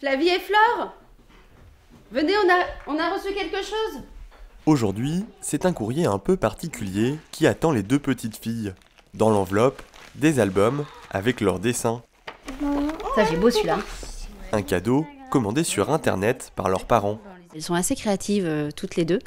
Flavie et Flore Venez, on a, on a reçu quelque chose Aujourd'hui, c'est un courrier un peu particulier qui attend les deux petites filles. Dans l'enveloppe, des albums avec leurs dessins. Ça, j'ai beau celui-là. Un cadeau commandé sur internet par leurs parents. Elles sont assez créatives euh, toutes les deux.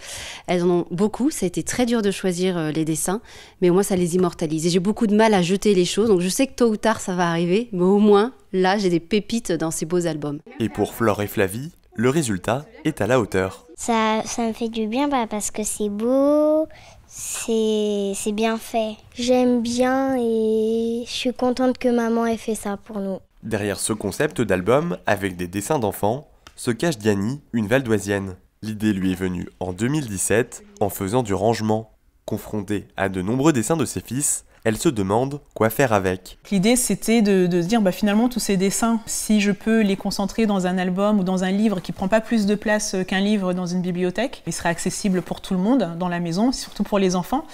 Elles en ont beaucoup. Ça a été très dur de choisir euh, les dessins, mais au moins ça les immortalise. Et j'ai beaucoup de mal à jeter les choses, donc je sais que tôt ou tard ça va arriver, mais au moins là j'ai des pépites dans ces beaux albums. Et pour Flore et Flavie, le résultat est à la hauteur. Ça, ça me fait du bien bah, parce que c'est beau, c'est bien fait. J'aime bien et je suis contente que maman ait fait ça pour nous. Derrière ce concept d'album, avec des dessins d'enfants, se cache Diani, une valdoisienne. L'idée lui est venue en 2017 en faisant du rangement. Confrontée à de nombreux dessins de ses fils, elle se demande quoi faire avec. L'idée, c'était de, se dire, bah, finalement, tous ces dessins, si je peux les concentrer dans un album ou dans un livre qui prend pas plus de place euh, qu'un livre dans une bibliothèque, il serait accessible pour tout le monde dans la maison, surtout pour les enfants,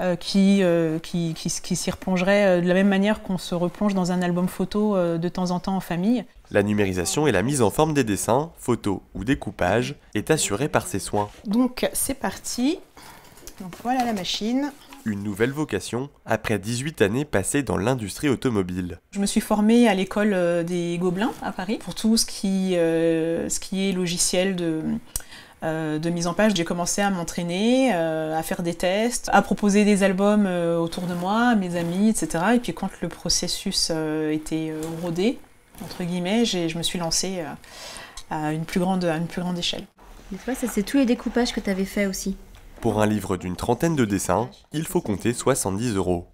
euh, qui, euh, qui, s'y replongeraient de la même manière qu'on se replonge dans un album photo de temps en temps en famille. La numérisation et la mise en forme des dessins, photos ou découpages est assurée par ces soins. Donc c'est parti. voilà la machine une nouvelle vocation après 18 années passées dans l'industrie automobile. Je me suis formée à l'école euh, des Gobelins à Paris pour tout ce qui, euh, ce qui est logiciel de, euh, de mise en page, j'ai commencé à m'entraîner, à faire des tests, à proposer des albums autour de moi, mes amis, etc. Et puis quand le processus était rodé, entre guillemets, je me suis lancée à, une plus grande, à une plus grande échelle. Et toi, c'est tous les découpages que tu avais fait aussi. Pour un livre d'une trentaine de dessins, il faut compter 70 euros.